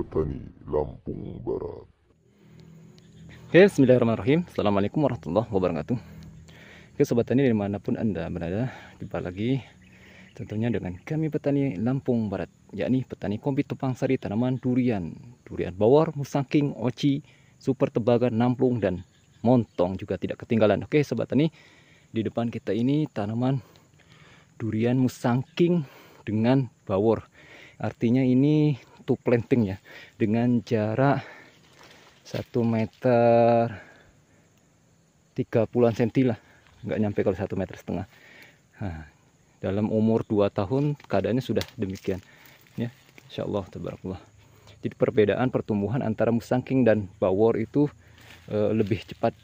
Petani, Lampung Barat. Oke, Bismillahirrahmanirrahim. Assalamualaikum warahmatullahi wabarakatuh. Oke, Sobat Tani dimanapun Anda berada, jumpa lagi tentunya dengan kami petani Lampung Barat, yakni petani kompi tepang sari tanaman durian, durian bawor, musangking, oci, super tebaga, nampung dan montong juga tidak ketinggalan. Oke, Sobat Tani, di depan kita ini tanaman durian musangking dengan bawor. Artinya ini satu planting ya dengan jarak 1 meter 30-an senti lah nggak nyampe kalau satu meter setengah nah, dalam umur 2 tahun keadaannya sudah demikian ya Insya Allah tabarakallah jadi perbedaan pertumbuhan antara musangking dan bawor itu e, lebih cepat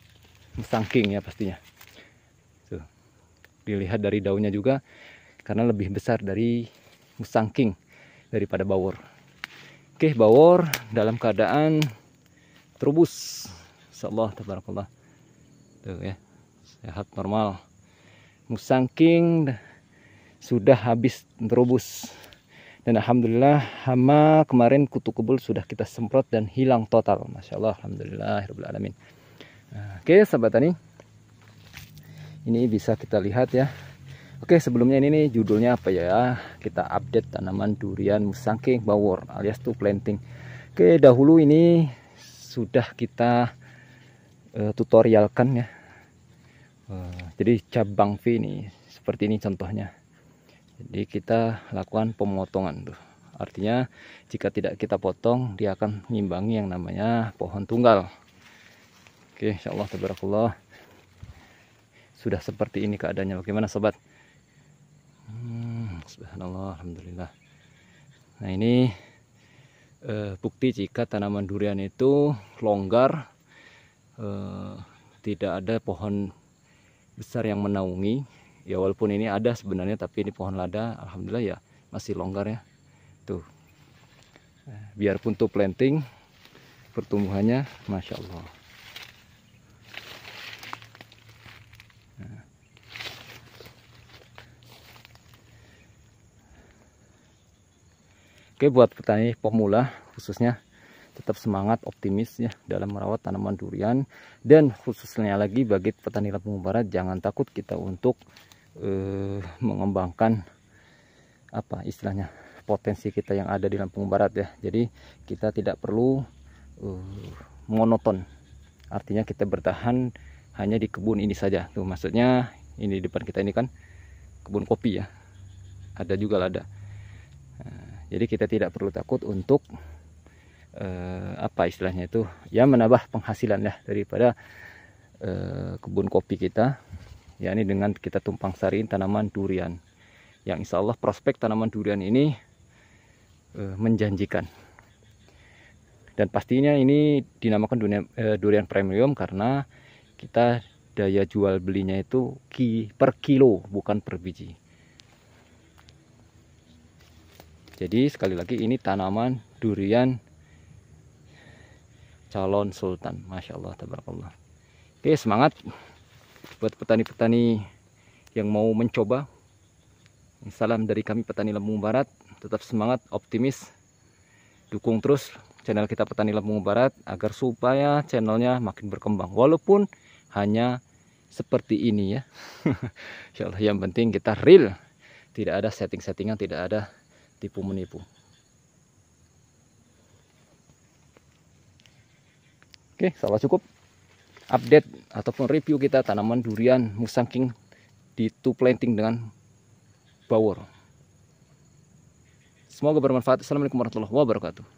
musangking ya pastinya Tuh. dilihat dari daunnya juga karena lebih besar dari musangking daripada bawor Oke, bawor dalam keadaan terubus. Insyaallah tabarakallah. Tuh ya. Sehat normal. Musang king sudah habis terubus. Dan alhamdulillah hama kemarin kutu kebul sudah kita semprot dan hilang total. masyaAllah, Allah, alhamdulillah, alamin. Nah, oke, sahabat tani. Ini bisa kita lihat ya. Oke sebelumnya ini nih judulnya apa ya kita update tanaman durian musangking bawor alias tuh planting Oke dahulu ini sudah kita uh, tutorialkan ya uh, jadi cabang V ini seperti ini contohnya jadi kita lakukan pemotongan tuh artinya jika tidak kita potong dia akan mengimbangi yang namanya pohon tunggal Oke insyaallah tabarakallah sudah seperti ini keadaannya bagaimana sobat subhanallah alhamdulillah nah ini eh, bukti jika tanaman durian itu longgar eh, tidak ada pohon besar yang menaungi ya walaupun ini ada sebenarnya tapi ini pohon lada alhamdulillah ya masih longgar ya tuh nah, biarpun tuh planting pertumbuhannya masya Allah Oke buat petani pemula khususnya tetap semangat optimis ya dalam merawat tanaman durian dan khususnya lagi bagi petani Lampung Barat jangan takut kita untuk eh, mengembangkan apa istilahnya potensi kita yang ada di Lampung Barat ya jadi kita tidak perlu eh, monoton artinya kita bertahan hanya di kebun ini saja tuh maksudnya ini di depan kita ini kan kebun kopi ya ada juga lada jadi kita tidak perlu takut untuk uh, apa istilahnya itu ya menambah penghasilan lah daripada uh, kebun kopi kita ya ini dengan kita tumpang sariin tanaman durian yang insya Allah prospek tanaman durian ini uh, menjanjikan dan pastinya ini dinamakan dunia, uh, durian premium karena kita daya jual belinya itu ki, per kilo bukan per biji jadi sekali lagi ini tanaman durian calon sultan Masya Allah tabarakallah oke semangat buat petani-petani yang mau mencoba salam dari kami petani Lampung Barat tetap semangat optimis dukung terus channel kita petani Lampung Barat agar supaya channelnya makin berkembang walaupun hanya seperti ini ya Insya Allah yang penting kita real tidak ada setting-settingan tidak ada tipu menipu. Oke, salah cukup. Update ataupun review kita tanaman durian musang king di two planting dengan Bawor. Semoga bermanfaat. Assalamualaikum warahmatullahi wabarakatuh.